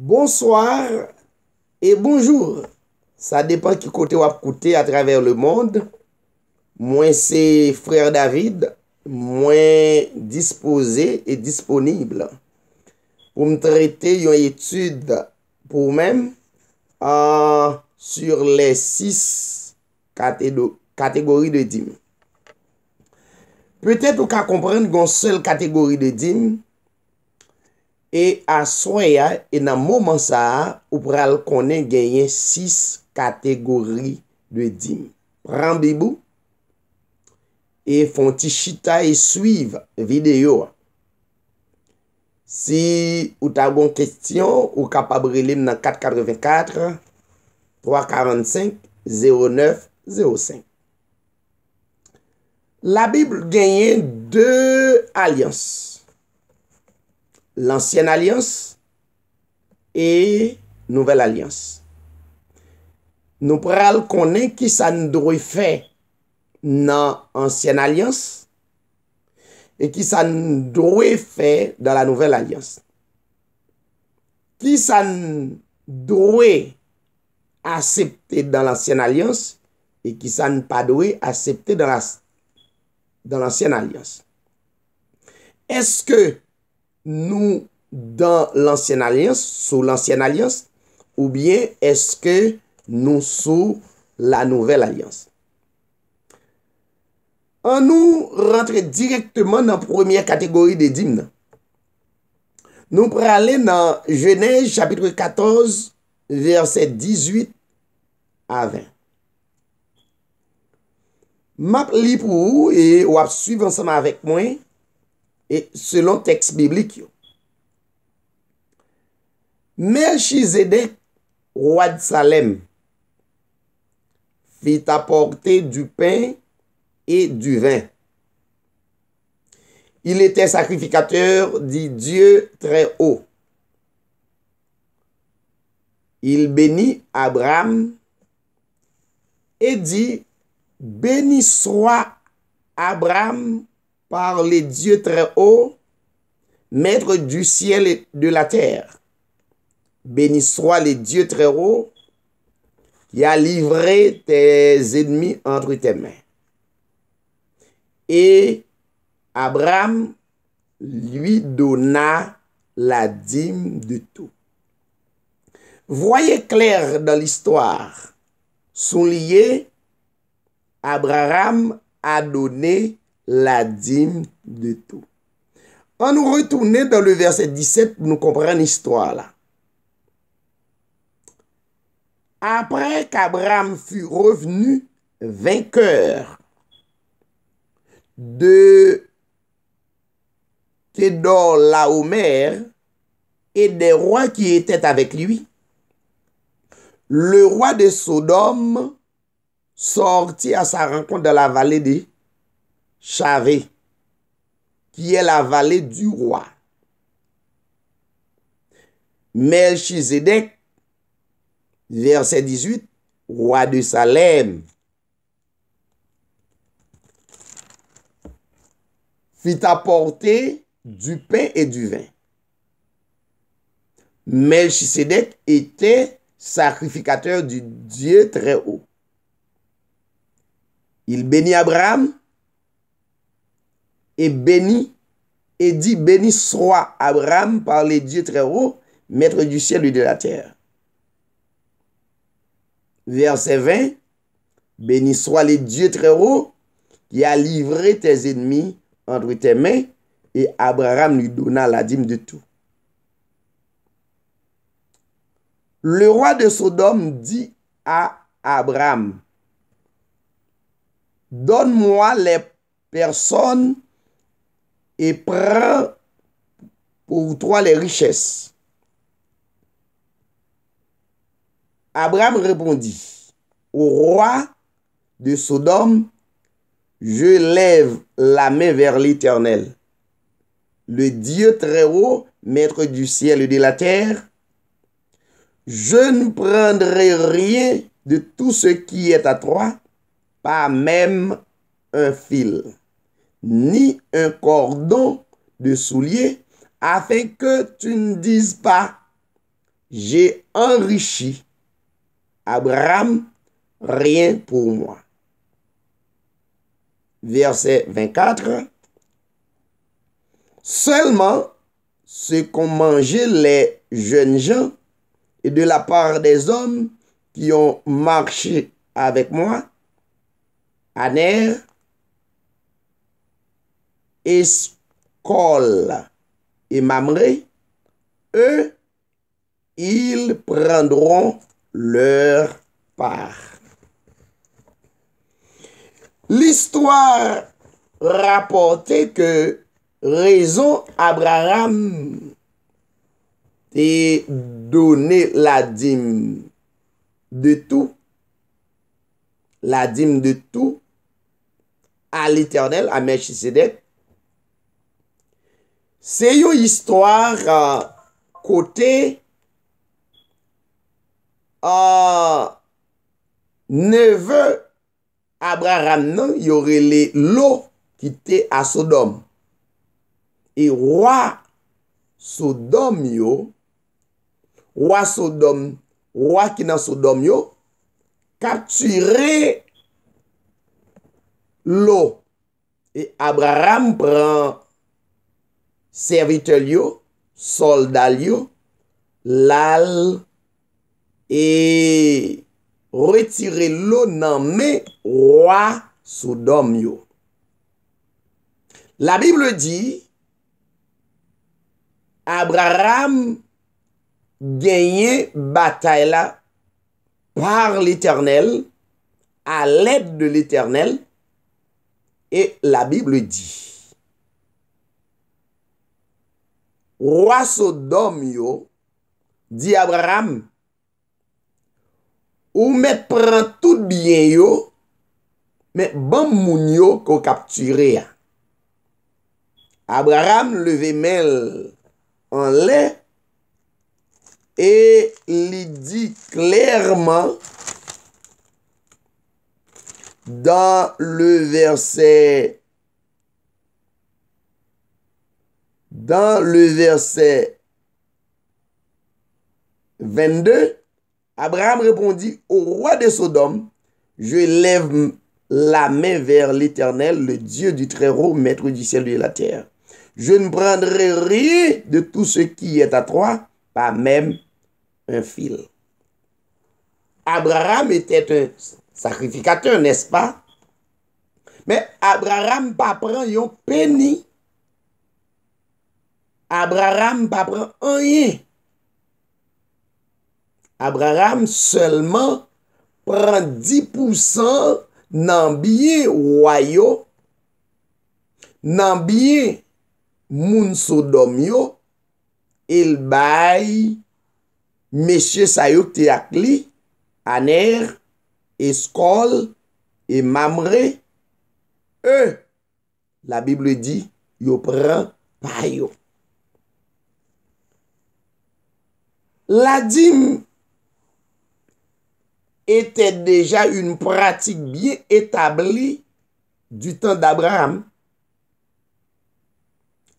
Bonsoir e bonjour. Sa depan ki kote wap kote a traver le mond. Mwen se frer David, mwen dispose e disponible. Poum trete yon etude pou mwen euh, sur le 6 kategori de dim. Petet ou ka komprende gwen sel kategori de dim e aswaya e nan mouman sa ou pral konen genyen 6 kategori dwe dim. Ran bibou e fonti chita e suiv videyo. Si ou ta gon kestyon ou kapabri lem nan 4.84 3.45 0.9 0.5 La bibou genyen 2 alyans. lansyen alyans e nouvel alyans. Nou pral konen ki sa nou drou fè nan ansyen alyans e ki sa nou drou fè dan la nouvel alyans. Ki sa nou drou asepte dan lansyen alyans e ki sa nou pa drou asepte dan lansyen alyans. Eske Nou dan lansyen alians, sou lansyen alians, ou bien eske nou sou la nouvel alians. An nou rentre direktman nan premier kategori de dim nan. Nou prale nan Genèse chapitre 14, verset 18 a 20. Map li pou ou e wap suiv ansama avek mwen. et selon texte biblique. Melchizedek, roi de Salem, fit apporter du pain et du vin. Il était sacrificateur dit Dieu très haut. Il bénit Abraham et dit, béni soit Abraham par les dieux très hauts, maître du ciel et de la terre. Béni soit les dieux très hauts qui a livré tes ennemis entre tes mains. Et Abraham lui donna la dîme de tout. Voyez clair dans l'histoire. sous-lié, Abraham a donné la dîme de tout. On nous retourne dans le verset 17 pour nous comprendre l'histoire là. Après qu'Abraham fut revenu vainqueur de la Laomer et des rois qui étaient avec lui, le roi de Sodome sortit à sa rencontre dans la vallée des Chavé, qui est la vallée du roi. Melchizedek, verset 18, roi de Salem, fit apporter du pain et du vin. Melchizedek était sacrificateur du Dieu très haut. Il bénit Abraham et béni, et dit, béni soit Abraham par les dieux très hauts, maître du ciel et de la terre. Verset 20, béni soit les dieux très hauts qui a livré tes ennemis entre tes mains, et Abraham lui donna la dîme de tout. Le roi de Sodome dit à Abraham, donne-moi les personnes et prends pour toi les richesses. Abraham répondit au roi de Sodome, je lève la main vers l'Éternel, le Dieu très haut, maître du ciel et de la terre. Je ne prendrai rien de tout ce qui est à toi, pas même un fil ni un cordon de souliers afin que tu ne dises pas, j'ai enrichi Abraham, rien pour moi. Verset 24. Seulement ce qu'ont mangé les jeunes gens et de la part des hommes qui ont marché avec moi, Aner, Eskol E mamre E Il prendron Ler par L'histoire Rapporte Que rezon Abraham Te donne La dim De tou La dim de tou A l'iternel A meche sedet Se yo istwar kote neve Abraham nan, yorele lo kite a Sodom. E wwa Sodom yo, wwa Sodom, wwa kina Sodom yo, kaptire lo. E Abraham pren servitel yo, soldal yo, lal, e retirelo nanme wwa sodom yo. La Bible di, Abraham genye batayla par l'Eternel, a l'ed de l'Eternel, e la Bible di, Ouwa so dom yo, di Abraham, ou mè pran tout biyen yo, mè ban moun yo ko kapturè a. Abraham leve men an lè, e li di klèrman dan le versè a. dans le verset 22, Abraham répondit au roi de Sodome, je lève la main vers l'Éternel, le Dieu du Très-Haut, maître du ciel et de la terre. Je ne prendrai rien de tout ce qui est à toi, pas même un fil. Abraham était un sacrificateur, n'est-ce pas? Mais Abraham pas prend un penny Abraram pa pran anye. Abraram selman pran 10% nan biye wayo. Nan biye moun sodomyo. El baye. Meshe sayok te akli. Aner. Eskol. E mamre. E. La Bible di yo pran payo. Ladim etè deja yon pratik biye etabli du tan d'Abraham.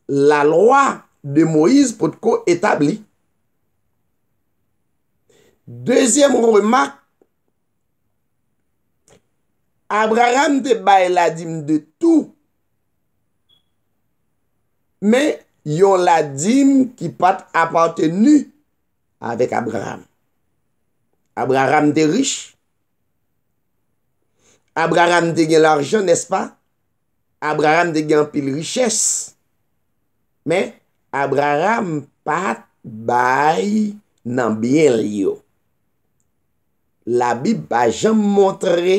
La loa de Moïse pou tko etabli. Dezyen roma, Abraham te baye ladim de tou me yon ladim ki pat apatenu Avèk Abraham. Abraham de riche. Abraham de gen l'arjan, nè s'pa? Abraham de gen pil richesse. Mè, Abraham pat bay nan biyen liyo. La bib ba jom montre,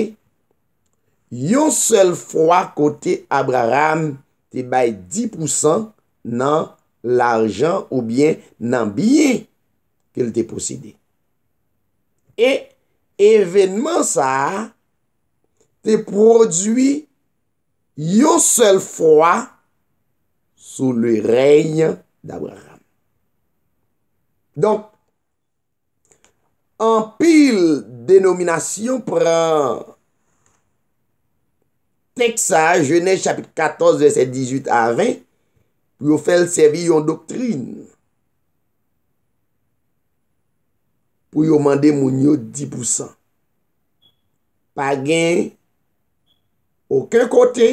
yon sel fwa kote Abraham te bay 10% nan l'arjan ou bien nan biyen. el te poside. E, evenman sa, te produi, yo sel fwa, sou le reyne d'Abraham. Donk, an pil denomination pran teksa, jenè chapit 14, 17, 18, 20, yo fel sebi yon doktrine. pou yo mande moun yo di pousan. Pagin, okun kote,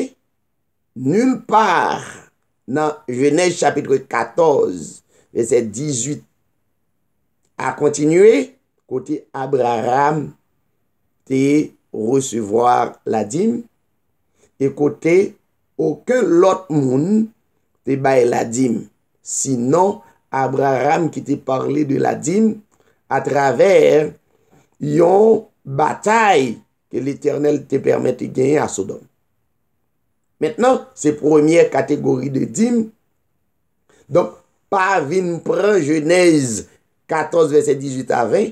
nun par, nan jenè chapitre 14, ve se 18, a kontinue, kote Abraham, te resevoir la dim, e kote, okun lot moun, te baye la dim. Sinon, Abraham, ki te parle de la dim, a traver yon batay ke l'Eternel te permette genye a Sodom. Metnen, se promye kategori de dim, donk, pa vin pran jenez 14, verset 18 aven,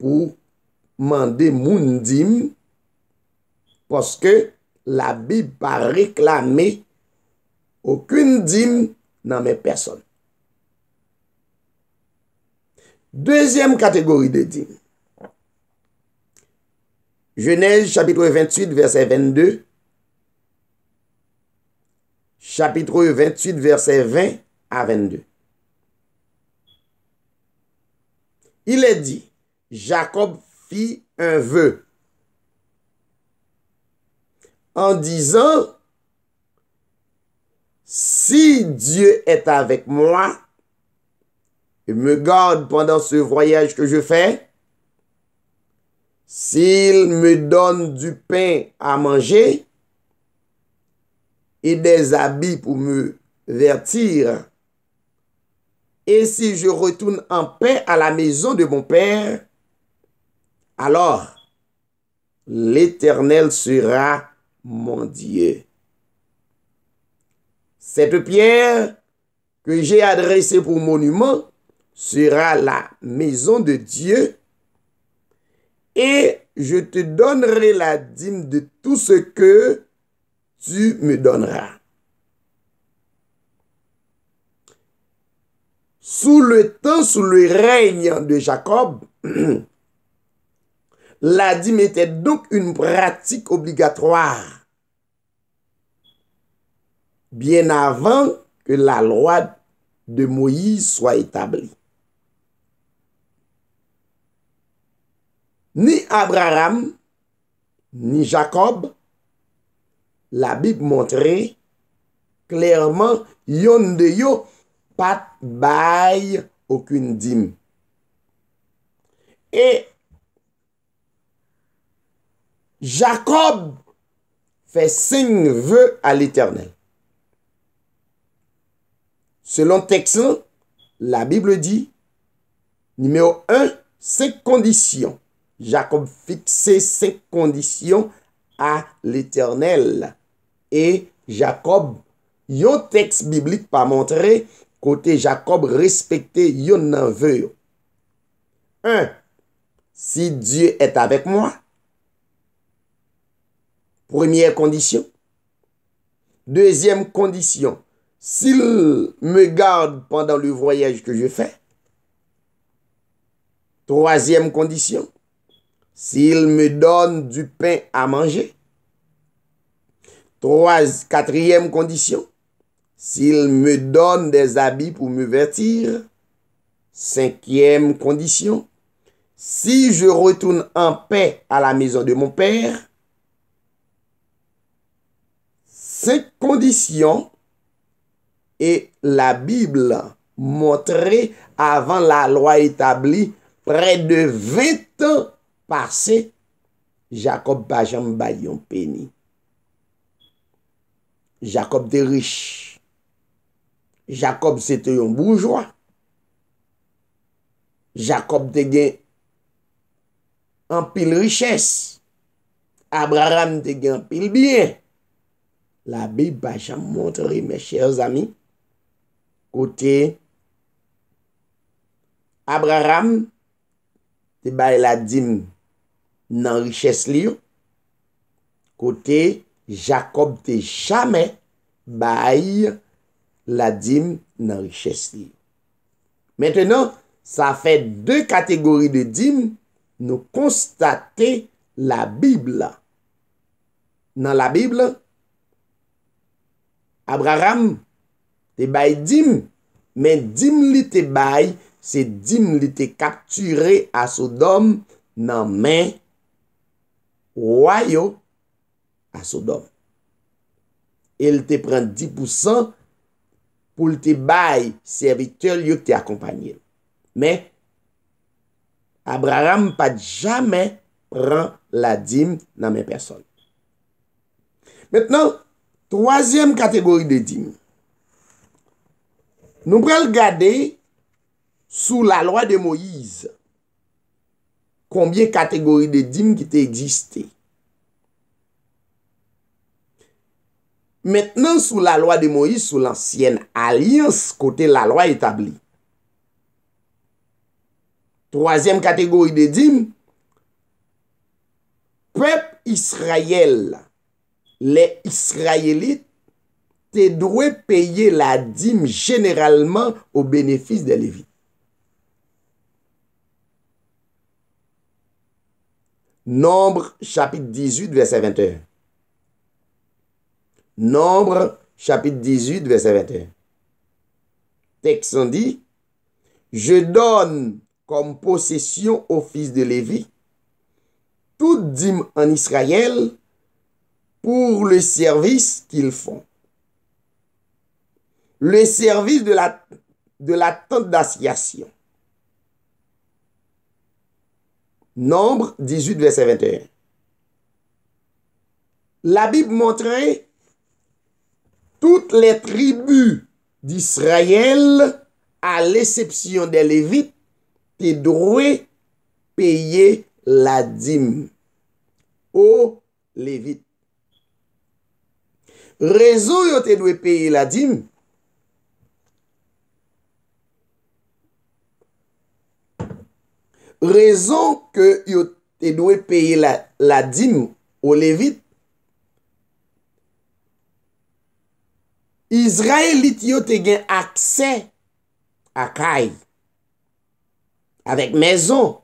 pou mande moun dim, poske la Bib pa reklame okun dim nan men person. Deuxième catégorie de dîmes. Genèse chapitre 28, verset 22. Chapitre 28, verset 20 à 22. Il est dit, Jacob fit un vœu en disant, si Dieu est avec moi, et me garde pendant ce voyage que je fais, s'il me donne du pain à manger et des habits pour me vertir, et si je retourne en paix à la maison de mon Père, alors l'Éternel sera mon Dieu. Cette pierre que j'ai adressée pour monument sera la maison de Dieu et je te donnerai la dîme de tout ce que tu me donneras. Sous le temps, sous le règne de Jacob, la dîme était donc une pratique obligatoire. Bien avant que la loi de Moïse soit établie. Ni Abraham, ni Jacob, la Bible montre clairement yon de yo pat baye okun dim. Et Jacob fè sègne vè à l'éternel. Selon Texan, la Bible dit, numéro un, sèk kondisyon. Jacob fixait cinq conditions à l'Éternel. Et Jacob, yon texte biblique pas montré, côté Jacob respecter yon nan Un, Si Dieu est avec moi. Première condition. Deuxième condition. S'il me garde pendant le voyage que je fais. Troisième condition s'il me donne du pain à manger. Trois, quatrième condition, s'il me donne des habits pour me vêtir. Cinquième condition, si je retourne en paix à la maison de mon père. Cinq conditions et la Bible montrée avant la loi établie près de 20 ans Pase, Jacob bajanm bay yon peni. Jacob de riche. Jacob se te yon boujwa. Jacob de gen an pil richesse. Abraham de gen an pil biye. La biye bajanm montere, me chers ami. Kote, Abraham te bay la dimi. nan riches liyo. Kote, Jacob te chame bay la dim nan riches liyo. Mwentenon, sa fe de kategori de dim nou konstate la Bibla. Nan la Bibla, Abraham te bay dim, men dim li te bay, se dim li te kapture a Sodom nan men Ouwayo a Sodom. El te pren 10% pou te baye serviteur liyo ki te akompanyen. Me, Abraham pa jamen ren la dim nan men person. Metnen, troasyem kategori de dim. Nou prel gade sou la loy de Moise. Proubyen kategori de dim ki te egiste. Mètnen sou la loi de Moïse sou l'ansyen aliyans kote la loi etabli. Troasyen kategori de dim. Pep Israel, le Israelite, te drouè peye la dim jeneralman ou benefis de levite. Nombre chapitre 18, verset 21. Nombre chapitre 18, verset 21. Texte dit, je donne comme possession au fils de Lévi toute dîme en Israël pour le service qu'ils font. Le service de la, de la tente d'assiation. Nombre 18, verset 21. La Bib montre, tout les tribus d'Israël, à l'éception des Levites, te droué payé la dîme. Ô Levite! Rézou yo te droué payé la dîme, rezon ke yo te nou e peye la din ou levit, izrae lit yo te gen akse ak hay, avek mezon,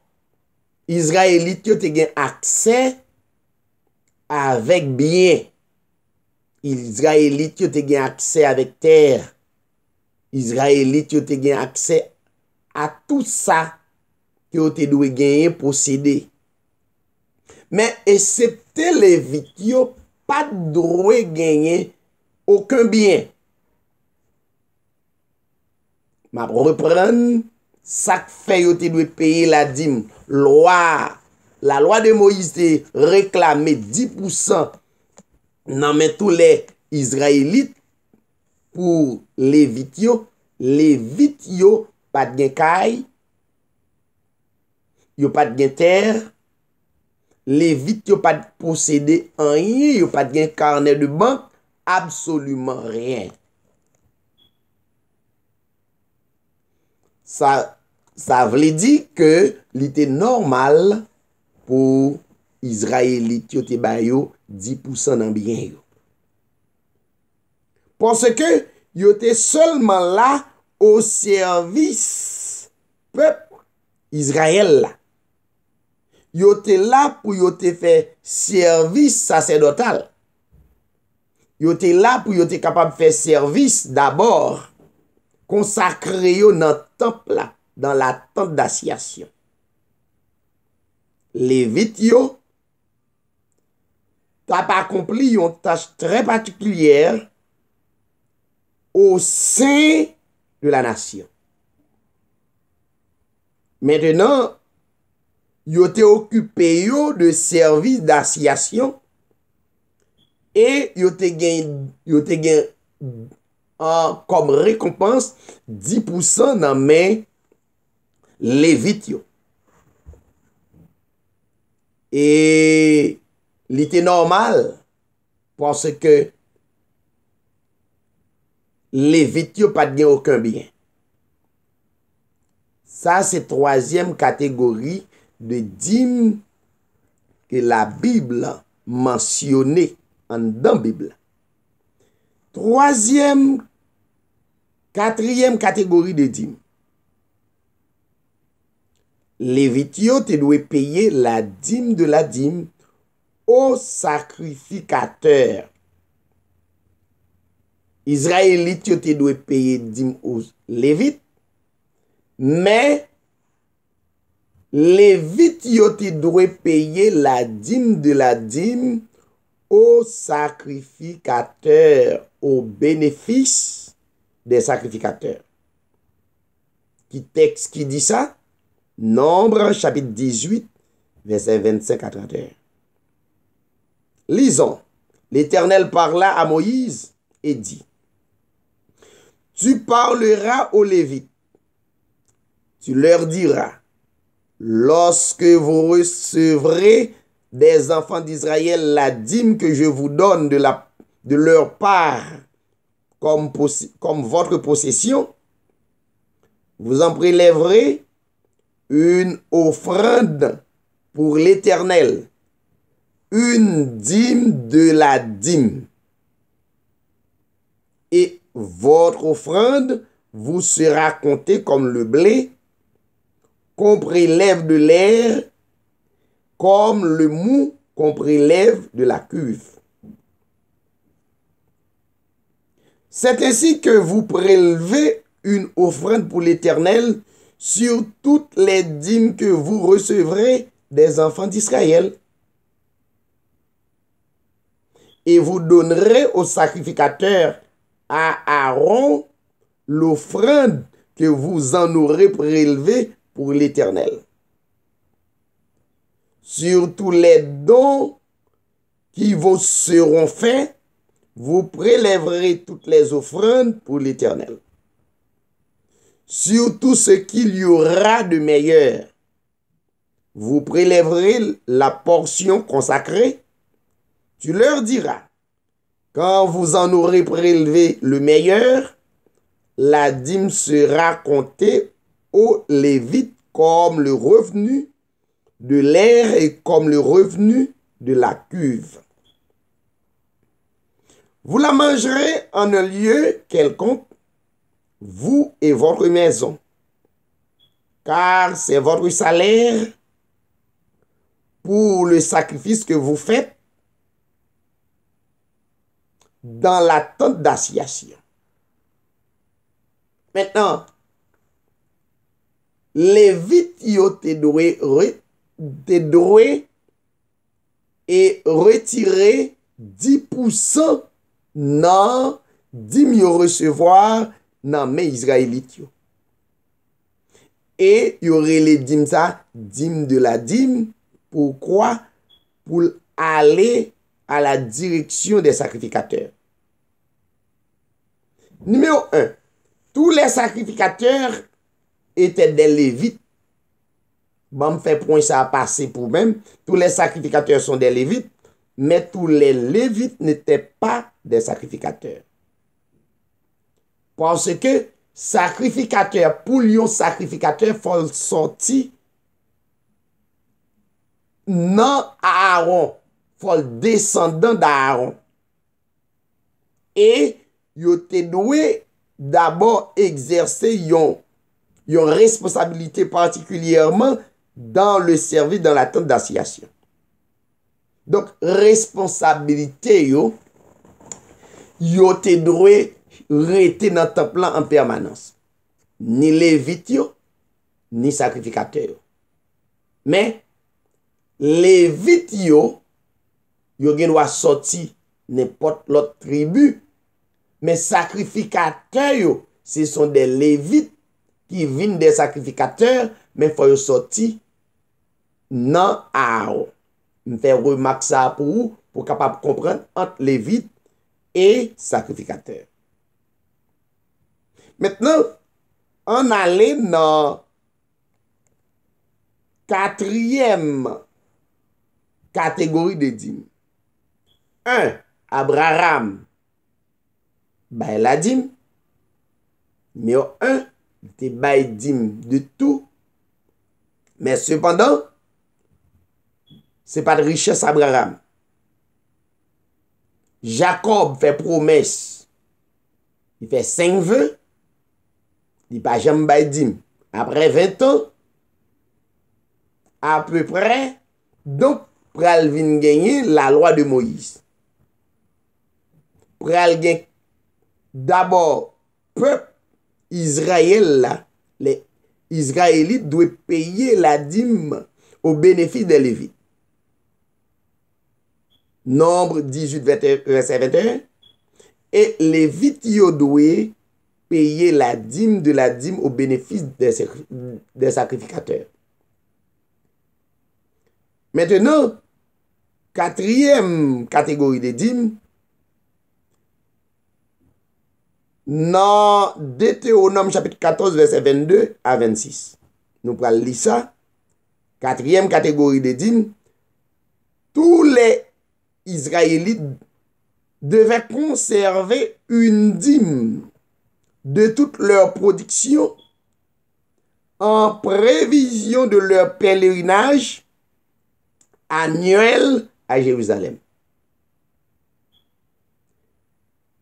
izrae lit yo te gen akse avek biye, izrae lit yo te gen akse avek ter, izrae lit yo te gen akse a tout sa, yo te dwe genye pou sede. Men, esepte levityo, pat drwe genye okun bien. Map repren, sak fe yo te dwe peye la dim, lwa, la lwa de Moise, reklame di pousan nan men tou le izraelit pou levityo, levityo pat genkaye, yo pat gen ter, levite yo pat posede an yi, yo pat gen karne de ban, absolu man rien. Sa vle di ke li te normal pou Izraeli ti yo te bayo 10% nan bi gen yo. Ponsen ke yo te solman la ou servis pep Izrael la. yo te la pou yo te fè servis sasè notal. Yo te la pou yo te kapab fè servis d'abord konsakri yo nan temple dan la tante d'asyasyon. Le vit yo tap akompli yon tas tre patiklièr ou sè de la nasyon. Mètenan yo te okupe yo de servis d'asiyasyon e yo te gen yo te gen an kom rekompans 10% nan men levityo. E li te normal pwase ke levityo pat gen okun byen. Sa se troasyem kategori de dim ke la Bibla mansyone an dan Bibla. Troasyem, katryem kategori de dim. Levityo te dwe peye la dim de la dim o sakrifikater. Izraelityo te dwe peye dim ou levite. Men, Lévite tu te payer la dîme de la dîme aux sacrificateurs, au bénéfice des sacrificateurs. Qui texte qui dit ça, Nombre chapitre 18, verset 25 à 31. Lisons. L'Éternel parla à Moïse et dit, Tu parleras aux Lévites, tu leur diras, lorsque vous recevrez des enfants d'Israël la dîme que je vous donne de, la, de leur part comme, comme votre possession, vous en prélèverez une offrande pour l'Éternel, une dîme de la dîme. Et votre offrande vous sera comptée comme le blé qu'on prélève de l'air comme le mou qu'on prélève de la cuve. C'est ainsi que vous prélevez une offrande pour l'Éternel sur toutes les dîmes que vous recevrez des enfants d'Israël. Et vous donnerez au sacrificateur à Aaron l'offrande que vous en aurez prélevée pour l'Éternel. Sur tous les dons qui vous seront faits, vous prélèverez toutes les offrandes pour l'Éternel. Sur tout ce qu'il y aura de meilleur, vous prélèverez la portion consacrée. Tu leur diras, quand vous en aurez prélevé le meilleur, la dîme sera comptée les Lévites comme le revenu de l'air et comme le revenu de la cuve. Vous la mangerez en un lieu quelconque, vous et votre maison, car c'est votre salaire pour le sacrifice que vous faites dans la tente d'assiation. Maintenant, Levite yo te drwe e retire di pousan nan dim yo resevoir nan men Israelite yo. E yorele dim sa, dim de la dim, poukwa pou ale a la direksyon de sakrifikater. Numero 1, tou les sakrifikater yon Ete de levite. Mam fe pronsa a pase pou mèm. Tout le sakrifikatèr son de levite. Mè tout le levite n'ete pa de sakrifikatèr. Pwansè ke sakrifikatèr pou liyon sakrifikatèr fol soti. Nan Aaron. Fol descendant da Aaron. E yote noue d'abor egzersè yon. yon responsabilite partikulierman dan le servis, dan la tendansiyasyon. Donk, responsabilite yo, yo te drouye rete nan tan plan an permanans. Ni levite yo, ni sakrifikate yo. Men, levite yo, yo genwa soti, ne pot lot tribu, men sakrifikate yo, se son de levite, ki vin de sakrifikatèr, men fò yo soti nan a ou. Mwen fè remak sa pou ou, pou kapap kompren entre levite e sakrifikatèr. Mètnen, an ale nan katriyem kategori de dim. Un, Abraham, ba eladim, mi yo un, te bay dim de tou, men sepandon, se pa de richesse Abraham. Jacob fè promès, y fè sèng vè, di pa jèm bay dim. Apre 20 an, apè pre, apè pre, dò pre al vin genye la lwa de Moïse. Pre al gen, d'abord, pep, Izrael la, lè, Izraeli dwe peye la dim ou benefis de levite. Nombre 18-21-17-21, e levite yo dwe peye la dim de la dim ou benefis de sakrifikater. Mètè nan, katrièm kategori de dim, nan dete o nom chapit 14 verset 22 a 26. Nou pral li sa, katriyem kategori de din, tou le Izraeli deve konserve un din de tout lor prodiksyon an previzyon de lor pelerinaj an yuel a Jeruzalem.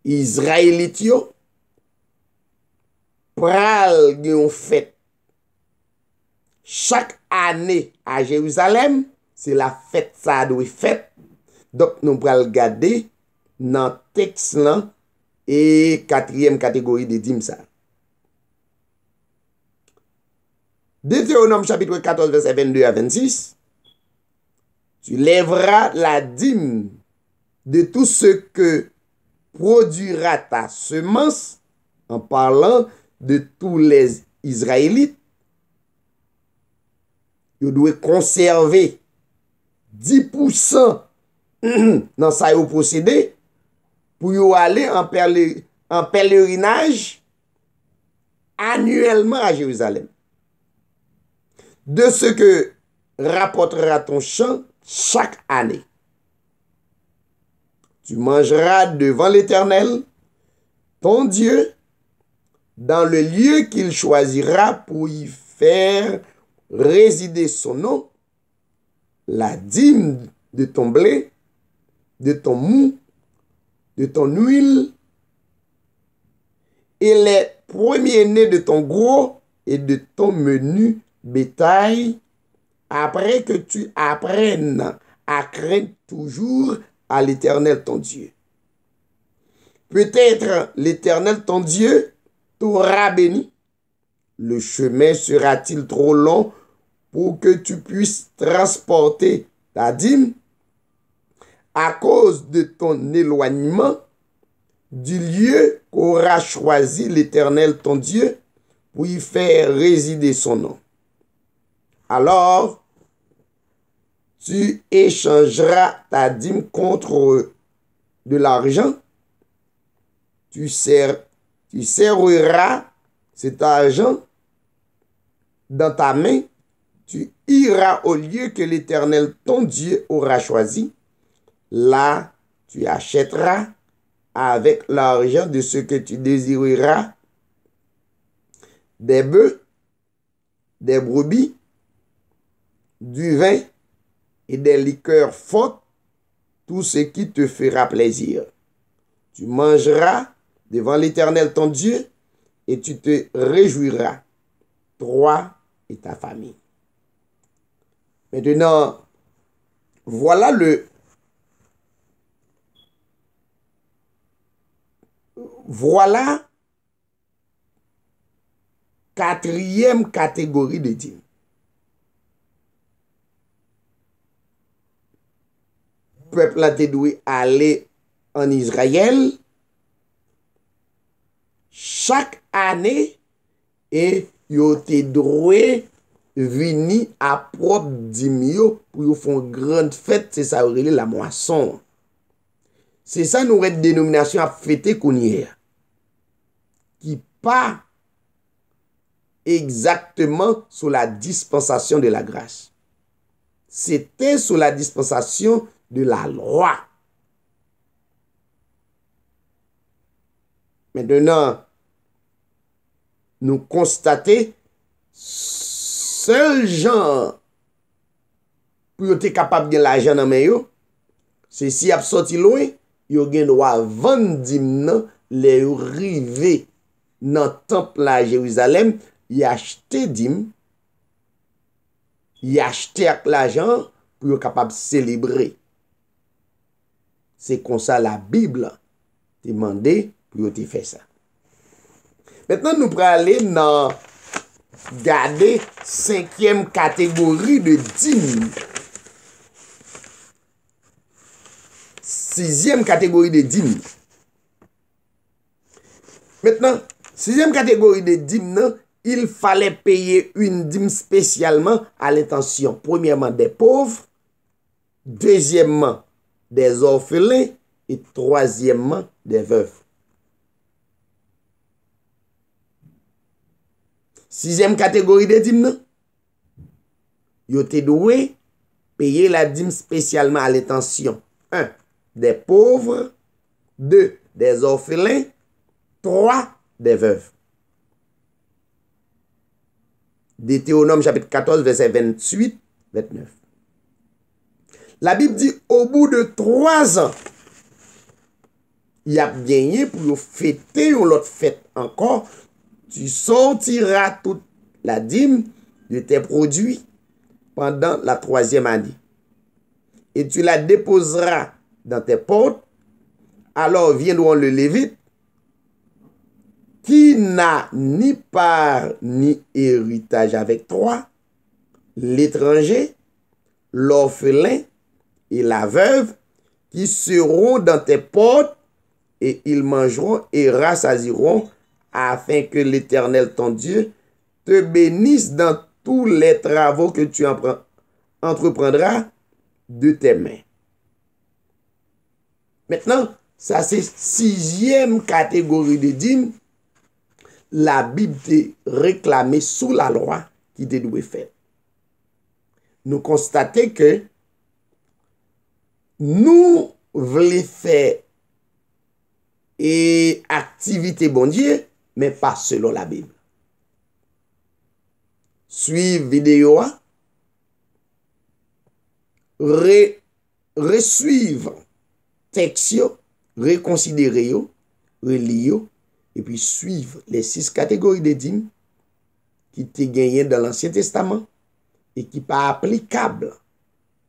Izraeli tiyo, pral gen yon fèt. Chak anè a Jéousalem, se la fèt sa adoui fèt, dok nou pral gade nan teks lan e katrièm kategori de dim sa. De Théonome chapitre 14, verset 22 a 26, tu levra la dim de tout se ke produra ta semens an parlant de tou les Izraelit, yo dwe konserve 10% nan sa yo posede pou yo ale an pelurinaj anuelman a Jézalem. De se ke rapotera ton chan chak ane. Tu manjera devan l'éternel ton dieu dans le lieu qu'il choisira pour y faire résider son nom, la dîme de ton blé, de ton mou, de ton huile, et les premiers-nés de ton gros et de ton menu bétail, après que tu apprennes à craindre toujours à l'Éternel ton Dieu. Peut-être l'Éternel ton Dieu t'auras béni Le chemin sera-t-il trop long pour que tu puisses transporter ta dîme à cause de ton éloignement du lieu qu'aura choisi l'Éternel ton Dieu pour y faire résider son nom. Alors, tu échangeras ta dîme contre de l'argent, tu, seras tu serreras cet argent dans ta main, tu iras au lieu que l'Éternel, ton Dieu, aura choisi. Là, tu achèteras avec l'argent de ce que tu désireras des bœufs, des brebis, du vin et des liqueurs fortes, tout ce qui te fera plaisir. Tu mangeras devant l'Éternel ton Dieu et tu te réjouiras, toi et ta famille. Maintenant, voilà le... Voilà quatrième catégorie de Dieu. Peuple a été doué aller en Israël Chak ane e yo te drouye vini aprop di miyo pou yo fon grand fèt se sa orile la mwason. Se sa nou re denomination a fètè konye. Ki pa exactement sou la dispensasyon de la grâche. Se te sou la dispensasyon de la lwa. Meden nan nou konstate, sel jan pou yo te kapab gen la jan nan men yo, se si ap soti louen, yo gen do a vandim nan le yu rive nan temple la Jewezalem, yi achte dim, yi achte ak la jan pou yo kapab selebrer. Se konsa la Bibla, di mande, Pou yote fè sa. Mètè nan nou pralè nan gade 5èm kategori de din. 6èm kategori de din. Mètè nan, 6èm kategori de din nan, il falè peye yon din spesyalman alètansyon. Premèman de pov, 2èman de zofelè et 3èman de vèv. 6èm kategori de dim nou. Yo te douwe, peye la dim spesyalman al etansyon. 1. De povre. 2. De zofelin. 3. De veuve. De Theonome, chapitre 14, verset 28-29. La Bib di, au bout de 3 ans, y ap genye pou yo fete ou lot fete ankon tu sotira tout la dim de te prodwi pandan la troasyem ane. Et tu la deposera dan te pote, alor vien ou an le levite, ki na ni par ni eritage avek troa, l'etranje, l'ofelin, et la veuve, ki seron dan te pote, et il manjron et rassaziron Afen ke l'Eternel ton Dieu te benisse dans tous les travaux que tu entreprendras de tes mains. Mètènen, sa se sixième kategorie de dîme, la Bible te réclame sous la loi qui te doit faire. Nou constate ke nou vle fè et aktivite bon Dieu, men pa selon la Bible. Suiv videyo a, resuiv teksyo, rekonsidereyo, reliyo, epi suiv le six kategori de dim, ki te genyen dan l'Ancien Testament, e ki pa aplikable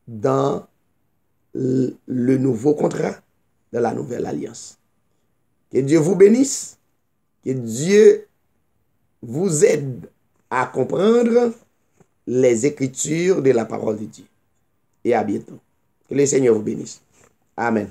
dan le nouvo kontra de la Nouvel Alliance. Ke Dieu vous bénisse, que Dieu vous aide à comprendre les écritures de la parole de Dieu. Et à bientôt. Que le Seigneur vous bénisse. Amen.